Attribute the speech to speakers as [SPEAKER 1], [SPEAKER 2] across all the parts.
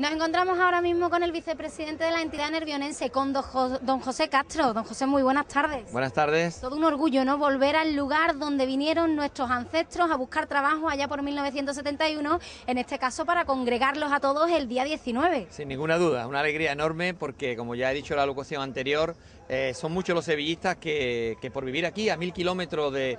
[SPEAKER 1] Nos encontramos ahora mismo con el vicepresidente de la entidad nervionense, con don, José Castro. Don José, muy buenas tardes.
[SPEAKER 2] Buenas tardes. Todo
[SPEAKER 1] un orgullo, ¿no? Volver al lugar donde vinieron nuestros ancestros a buscar trabajo allá por 1971, en este caso para congregarlos a todos el día 19. Sin ninguna duda,
[SPEAKER 2] una alegría enorme porque, como ya he dicho en la locución anterior, eh, son muchos los sevillistas que, que, por vivir aquí, a mil kilómetros de,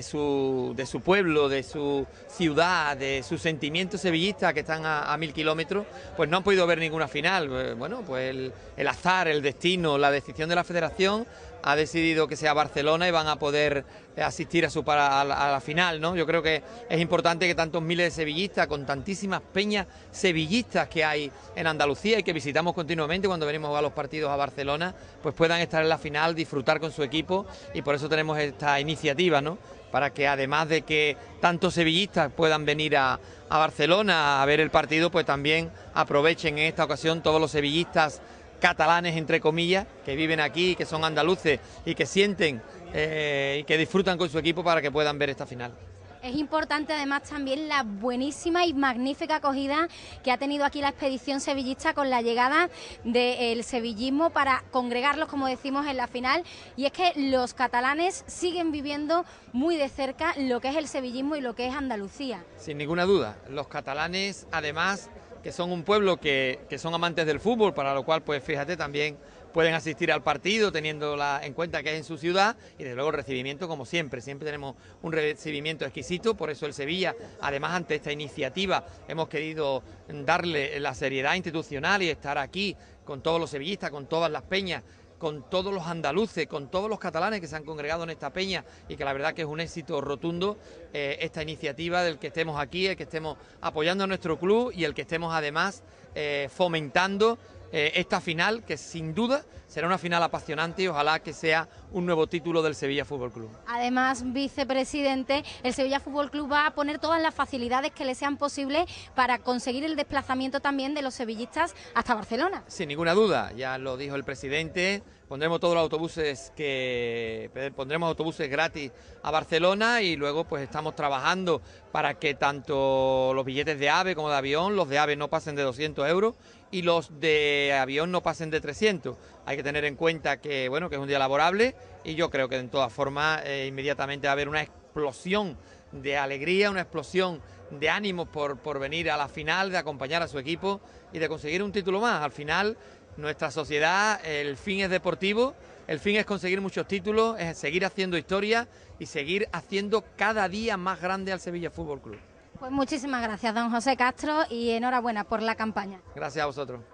[SPEAKER 2] su, de, su, pueblo, de su ciudad, de sus sentimientos sevillistas que están a, mil kilómetros, pues pues no han podido ver ninguna final. Eh, bueno, pues el, azar, el destino, la decisión de la federación ha decidido que sea Barcelona y van a poder eh, asistir a, su, a, la, final, ¿no? Yo creo que es importante que tantos miles de sevillistas, con tantísimas peñas sevillistas que hay en Andalucía y que visitamos continuamente cuando venimos a los partidos a Barcelona, pues puedan estar en la final, disfrutar con su equipo y por eso tenemos esta iniciativa, ¿no? para que además de que tantos sevillistas puedan venir a, Barcelona a ver el partido, pues también aprovechen en esta ocasión todos los sevillistas catalanes, entre comillas, que viven aquí, que son andaluces y que sienten eh, y que disfrutan con su equipo para que puedan ver esta final.
[SPEAKER 1] Es importante además también la buenísima y magnífica acogida que ha tenido aquí la expedición sevillista con la llegada del sevillismo para congregarlos, como decimos, en la final. Y es que los catalanes siguen viviendo muy de cerca lo que es el sevillismo y lo que es Andalucía.
[SPEAKER 2] Sin ninguna duda, los catalanes además que son un pueblo que, son amantes del fútbol, para lo cual, pues fíjate, también pueden asistir al partido teniendo en cuenta que es en su ciudad y desde luego recibimiento como siempre, siempre tenemos un recibimiento exquisito, por eso el Sevilla, además ante esta iniciativa hemos querido darle la seriedad institucional y estar aquí con todos los sevillistas, con todas las peñas con todos los andaluces, con todos los catalanes que se han congregado en esta peña y que la verdad que es un éxito rotundo eh, esta iniciativa del que estemos aquí, el que estemos apoyando a nuestro club y el que estemos además eh, fomentando eh, esta final que sin duda será una final apasionante y ojalá que sea un nuevo título del Sevilla Fútbol Club.
[SPEAKER 1] Además, vicepresidente, el Sevilla Fútbol Club va a poner todas las facilidades que le sean posibles para conseguir el desplazamiento también de los sevillistas hasta Barcelona.
[SPEAKER 2] Sin ninguna duda, ya lo dijo el presidente, pondremos todos los autobuses que eh, pondremos autobuses gratis a Barcelona y luego pues estamos trabajando para que tanto los billetes de AVE como de avión, los de AVE no pasen de 200 euros y los de avión no pasen de 300. Hay que tener en cuenta que, bueno, que es un día laborable y yo creo que de todas formas eh, inmediatamente va a haber una explosión de alegría, una explosión de ánimos por, por venir a la final, de acompañar a su equipo y de conseguir un título más. Al final, nuestra sociedad, el fin es deportivo, el fin es conseguir muchos títulos, es seguir haciendo historia y seguir haciendo cada día más grande al Sevilla Fútbol Club.
[SPEAKER 1] Pues muchísimas gracias, don José Castro, y enhorabuena por la campaña.
[SPEAKER 2] Gracias a vosotros.